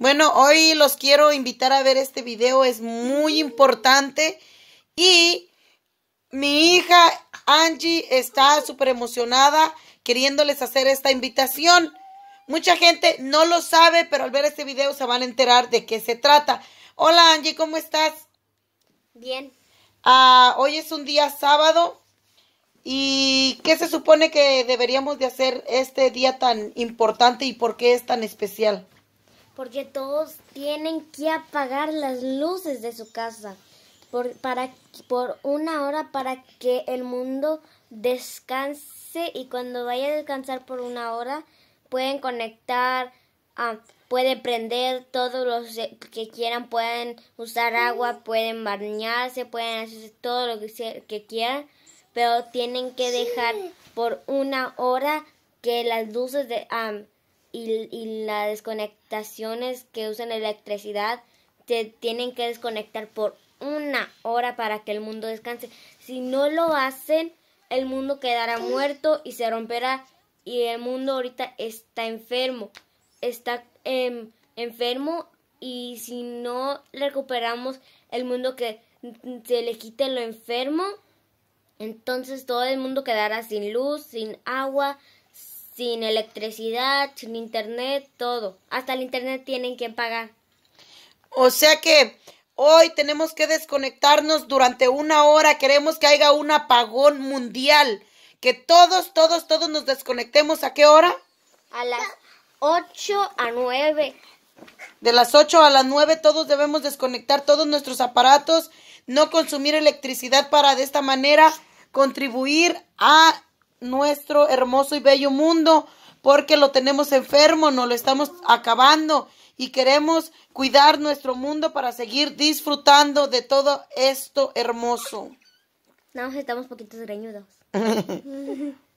Bueno, hoy los quiero invitar a ver este video, es muy importante. Y mi hija Angie está súper emocionada queriéndoles hacer esta invitación. Mucha gente no lo sabe, pero al ver este video se van a enterar de qué se trata. Hola Angie, ¿cómo estás? Bien. Ah, hoy es un día sábado. ¿Y qué se supone que deberíamos de hacer este día tan importante y por qué es tan especial? porque todos tienen que apagar las luces de su casa por, para, por una hora para que el mundo descanse y cuando vaya a descansar por una hora pueden conectar, ah, pueden prender todos los que quieran, pueden usar agua, pueden bañarse, pueden hacer todo lo que, que quieran, pero tienen que dejar por una hora que las luces de... Ah, y, las desconectaciones que usan electricidad te tienen que desconectar por una hora para que el mundo descanse. Si no lo hacen, el mundo quedará muerto y se romperá. Y el mundo ahorita está enfermo. Está em, enfermo y si no recuperamos el mundo que se le quite lo enfermo, entonces todo el mundo quedará sin luz, sin agua, sin electricidad, sin internet, todo. Hasta el internet tienen que pagar. O sea que hoy tenemos que desconectarnos durante una hora. Queremos que haya un apagón mundial. Que todos, todos, todos nos desconectemos. ¿A qué hora? A las 8 a 9. De las 8 a las 9 todos debemos desconectar todos nuestros aparatos, no consumir electricidad para de esta manera contribuir a nuestro hermoso y bello mundo porque lo tenemos enfermo, No lo estamos acabando y queremos cuidar nuestro mundo para seguir disfrutando de todo esto hermoso. No, estamos poquitos greñudos.